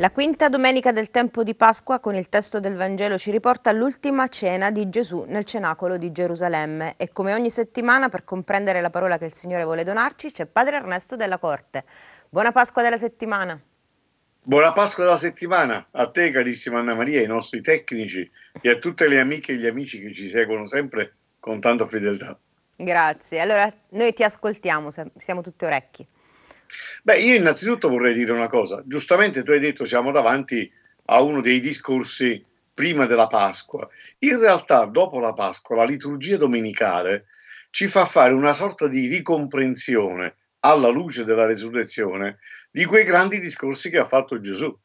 La quinta domenica del tempo di Pasqua con il testo del Vangelo ci riporta all'ultima cena di Gesù nel cenacolo di Gerusalemme e come ogni settimana per comprendere la parola che il Signore vuole donarci c'è Padre Ernesto della Corte. Buona Pasqua della settimana. Buona Pasqua della settimana a te carissima Anna Maria, ai nostri tecnici e a tutte le amiche e gli amici che ci seguono sempre con tanta fedeltà. Grazie, allora noi ti ascoltiamo, siamo tutti orecchi. Beh, io innanzitutto vorrei dire una cosa. Giustamente tu hai detto siamo davanti a uno dei discorsi prima della Pasqua. In realtà, dopo la Pasqua, la liturgia domenicale ci fa fare una sorta di ricomprensione alla luce della resurrezione di quei grandi discorsi che ha fatto Gesù.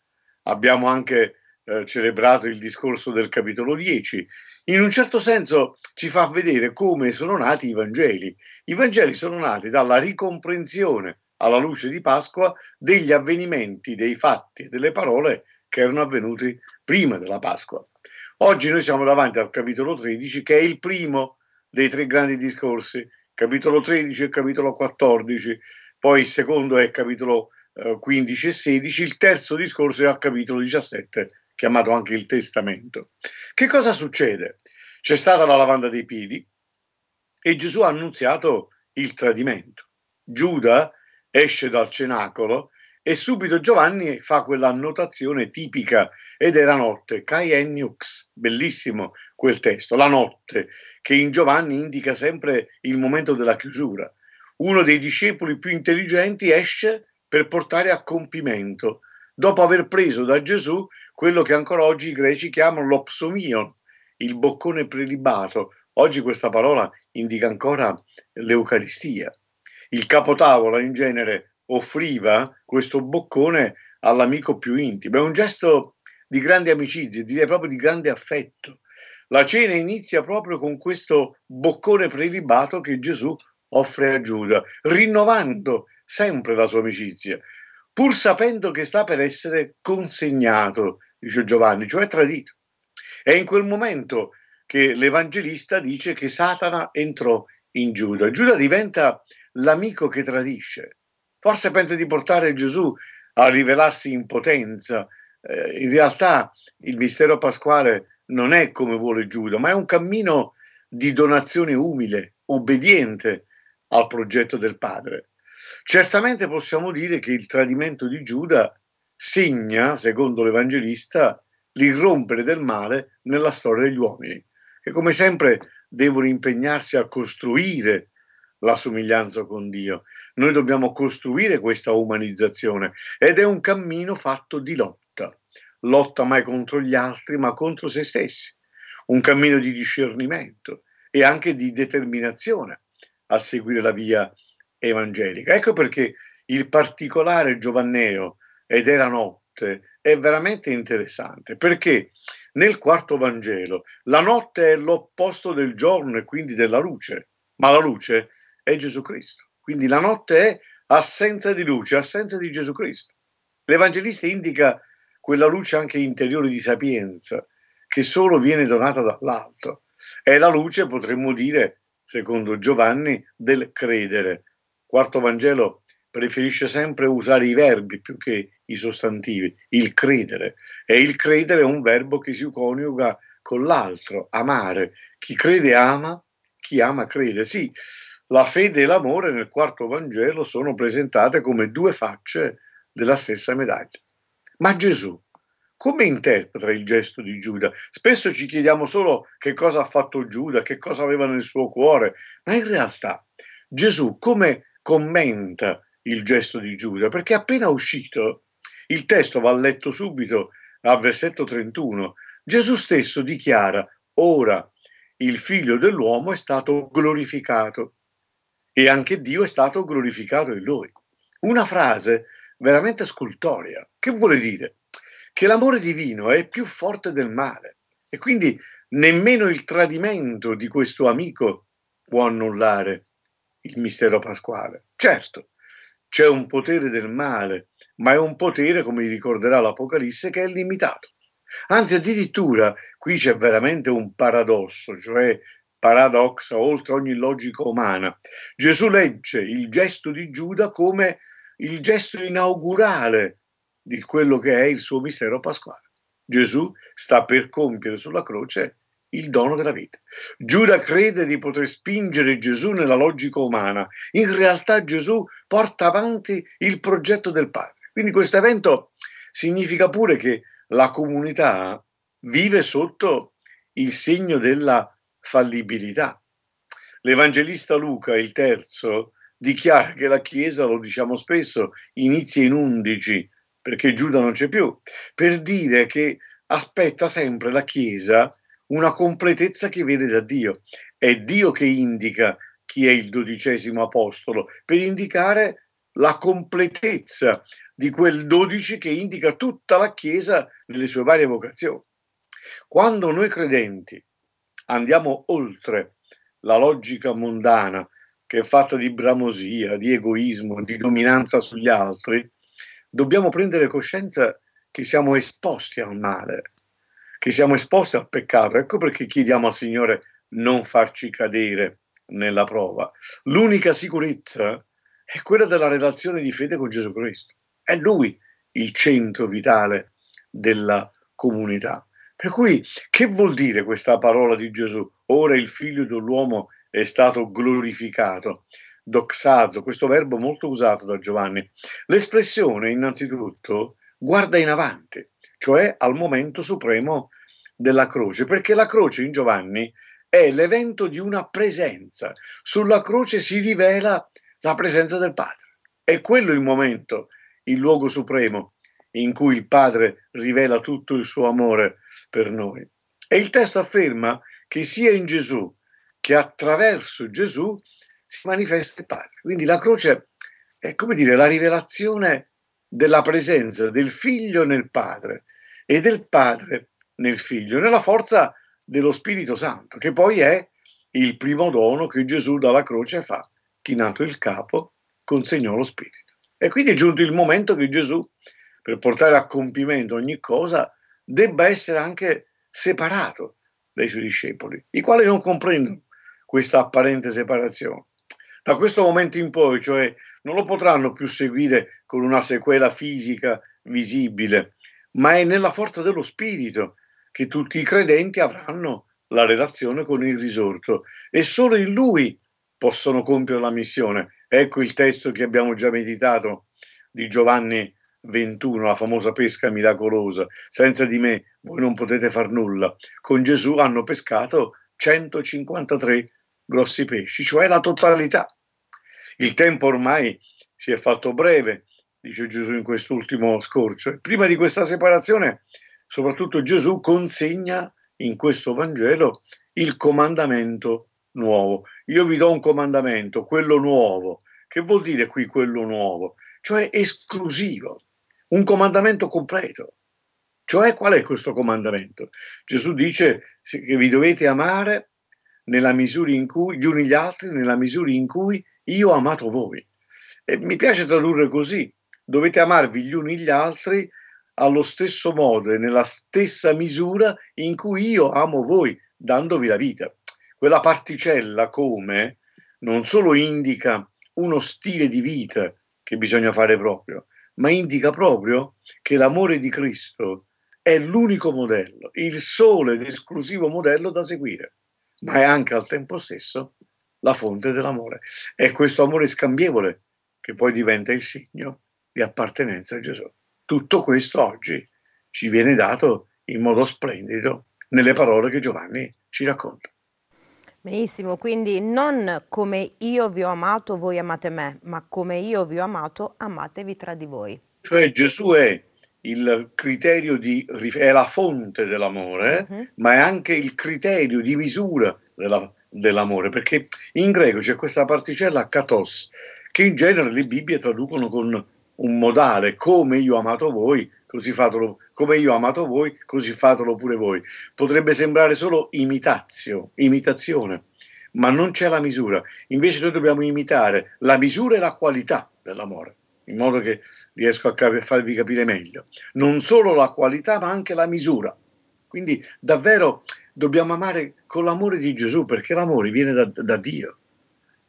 Abbiamo anche eh, celebrato il discorso del capitolo 10. In un certo senso ci fa vedere come sono nati i Vangeli. I Vangeli sono nati dalla ricomprensione alla luce di Pasqua degli avvenimenti, dei fatti e delle parole che erano avvenuti prima della Pasqua. Oggi noi siamo davanti al capitolo 13 che è il primo dei tre grandi discorsi, capitolo 13 e capitolo 14, poi il secondo è capitolo 15 eh, e 16, il terzo discorso è al capitolo 17, chiamato anche il testamento. Che cosa succede? C'è stata la lavanda dei piedi e Gesù ha annunziato il tradimento. Giuda esce dal cenacolo e subito Giovanni fa quell'annotazione tipica ed è la notte, Caienniux, bellissimo quel testo, la notte, che in Giovanni indica sempre il momento della chiusura. Uno dei discepoli più intelligenti esce per portare a compimento, dopo aver preso da Gesù quello che ancora oggi i greci chiamano l'opsomion, il boccone prelibato. Oggi questa parola indica ancora l'Eucaristia il capotavola in genere offriva questo boccone all'amico più intimo. È un gesto di grande amicizia, direi proprio di grande affetto. La cena inizia proprio con questo boccone prelibato che Gesù offre a Giuda, rinnovando sempre la sua amicizia, pur sapendo che sta per essere consegnato, dice Giovanni, cioè tradito. È in quel momento che l'evangelista dice che Satana entrò in Giuda. Giuda diventa l'amico che tradisce. Forse pensa di portare Gesù a rivelarsi in potenza. Eh, in realtà il mistero pasquale non è come vuole Giuda, ma è un cammino di donazione umile, obbediente al progetto del Padre. Certamente possiamo dire che il tradimento di Giuda segna, secondo l'Evangelista, l'irrompere del male nella storia degli uomini, che come sempre devono impegnarsi a costruire la somiglianza con Dio. Noi dobbiamo costruire questa umanizzazione ed è un cammino fatto di lotta, lotta mai contro gli altri ma contro se stessi, un cammino di discernimento e anche di determinazione a seguire la via evangelica. Ecco perché il particolare giovanneo ed era notte è veramente interessante perché nel quarto Vangelo la notte è l'opposto del giorno e quindi della luce, ma la luce è è Gesù Cristo. Quindi la notte è assenza di luce, assenza di Gesù Cristo. L'Evangelista indica quella luce anche interiore di sapienza che solo viene donata dall'alto. È la luce, potremmo dire, secondo Giovanni, del credere. Quarto Vangelo preferisce sempre usare i verbi più che i sostantivi, il credere. E il credere è un verbo che si coniuga con l'altro, amare. Chi crede ama, chi ama crede. Sì, la fede e l'amore nel quarto Vangelo sono presentate come due facce della stessa medaglia. Ma Gesù come interpreta il gesto di Giuda? Spesso ci chiediamo solo che cosa ha fatto Giuda, che cosa aveva nel suo cuore, ma in realtà Gesù come commenta il gesto di Giuda? Perché appena uscito, il testo va letto subito al versetto 31, Gesù stesso dichiara, ora il figlio dell'uomo è stato glorificato e anche Dio è stato glorificato in lui. Una frase veramente scultoria, che vuole dire che l'amore divino è più forte del male e quindi nemmeno il tradimento di questo amico può annullare il mistero pasquale. Certo, c'è un potere del male, ma è un potere, come ricorderà l'Apocalisse, che è limitato. Anzi, addirittura qui c'è veramente un paradosso, cioè paradoxa oltre ogni logica umana. Gesù legge il gesto di Giuda come il gesto inaugurale di quello che è il suo mistero pasquale. Gesù sta per compiere sulla croce il dono della vita. Giuda crede di poter spingere Gesù nella logica umana. In realtà Gesù porta avanti il progetto del Padre. Quindi questo evento significa pure che la comunità vive sotto il segno della fallibilità. L'Evangelista Luca, il terzo, dichiara che la Chiesa, lo diciamo spesso, inizia in undici, perché Giuda non c'è più, per dire che aspetta sempre la Chiesa una completezza che viene da Dio. È Dio che indica chi è il dodicesimo apostolo, per indicare la completezza di quel dodici che indica tutta la Chiesa nelle sue varie vocazioni. Quando noi credenti andiamo oltre la logica mondana che è fatta di bramosia, di egoismo, di dominanza sugli altri, dobbiamo prendere coscienza che siamo esposti al male, che siamo esposti al peccato. Ecco perché chiediamo al Signore non farci cadere nella prova. L'unica sicurezza è quella della relazione di fede con Gesù Cristo. È Lui il centro vitale della comunità. Per cui che vuol dire questa parola di Gesù? Ora il figlio dell'uomo è stato glorificato. Doxato, questo verbo molto usato da Giovanni. L'espressione innanzitutto guarda in avanti, cioè al momento supremo della croce, perché la croce in Giovanni è l'evento di una presenza. Sulla croce si rivela la presenza del Padre. È quello il momento, il luogo supremo in cui il Padre rivela tutto il suo amore per noi. E il testo afferma che sia in Gesù che attraverso Gesù si manifesta il Padre. Quindi la croce è come dire la rivelazione della presenza del figlio nel padre e del padre nel figlio, nella forza dello Spirito Santo, che poi è il primo dono che Gesù dalla croce fa, chinato il capo, consegnò lo Spirito. E quindi è giunto il momento che Gesù per portare a compimento ogni cosa, debba essere anche separato dai suoi discepoli, i quali non comprendono questa apparente separazione. Da questo momento in poi, cioè, non lo potranno più seguire con una sequela fisica visibile, ma è nella forza dello spirito che tutti i credenti avranno la relazione con il risorto e solo in lui possono compiere la missione. Ecco il testo che abbiamo già meditato di Giovanni 21, la famosa pesca miracolosa. Senza di me voi non potete far nulla. Con Gesù hanno pescato 153 grossi pesci, cioè la totalità. Il tempo ormai si è fatto breve, dice Gesù in quest'ultimo scorcio. Prima di questa separazione, soprattutto Gesù consegna in questo Vangelo il comandamento nuovo. Io vi do un comandamento, quello nuovo. Che vuol dire qui quello nuovo? Cioè esclusivo un comandamento completo. Cioè qual è questo comandamento? Gesù dice che vi dovete amare nella misura in cui, gli uni gli altri, nella misura in cui io ho amato voi. E mi piace tradurre così, dovete amarvi gli uni gli altri allo stesso modo e nella stessa misura in cui io amo voi, dandovi la vita. Quella particella come non solo indica uno stile di vita che bisogna fare proprio, ma indica proprio che l'amore di Cristo è l'unico modello, il solo ed esclusivo modello da seguire, ma è anche al tempo stesso la fonte dell'amore. È questo amore scambievole che poi diventa il segno di appartenenza a Gesù. Tutto questo oggi ci viene dato in modo splendido nelle parole che Giovanni ci racconta. Benissimo, quindi non come io vi ho amato, voi amate me, ma come io vi ho amato, amatevi tra di voi. Cioè Gesù è il criterio di, è la fonte dell'amore, uh-huh. ma è anche il criterio di misura della, dell'amore, perché in greco c'è questa particella katos, che in genere le Bibbie traducono con un modale, come io ho amato voi, così fatelo, come io ho amato voi, così fatelo pure voi. Potrebbe sembrare solo imitazio, imitazione, ma non c'è la misura. Invece noi dobbiamo imitare la misura e la qualità dell'amore, in modo che riesco a cap- farvi capire meglio. Non solo la qualità, ma anche la misura. Quindi davvero dobbiamo amare con l'amore di Gesù, perché l'amore viene da, da Dio.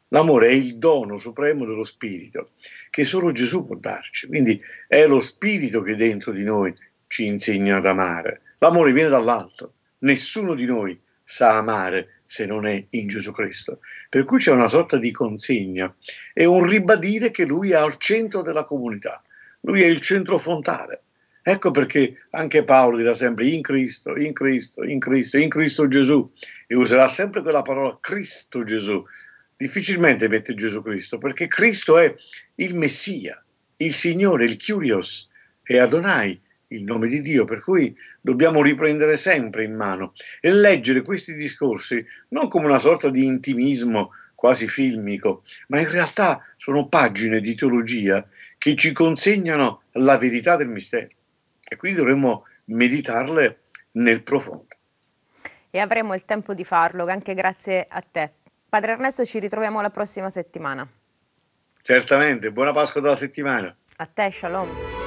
L'amore è il dono supremo dello Spirito che solo Gesù può darci, quindi è lo Spirito che dentro di noi ci insegna ad amare. L'amore viene dall'alto, nessuno di noi sa amare se non è in Gesù Cristo. Per cui c'è una sorta di consegna e un ribadire che lui è al centro della comunità, lui è il centro fontale. Ecco perché anche Paolo dirà sempre in Cristo, in Cristo, in Cristo, in Cristo Gesù e userà sempre quella parola Cristo Gesù difficilmente mette Gesù Cristo, perché Cristo è il Messia, il Signore, il Curios e Adonai, il nome di Dio, per cui dobbiamo riprendere sempre in mano e leggere questi discorsi non come una sorta di intimismo quasi filmico, ma in realtà sono pagine di teologia che ci consegnano la verità del mistero e quindi dovremmo meditarle nel profondo. E avremo il tempo di farlo anche grazie a te. Padre Ernesto, ci ritroviamo la prossima settimana. Certamente, buona Pasqua della settimana. A te, shalom.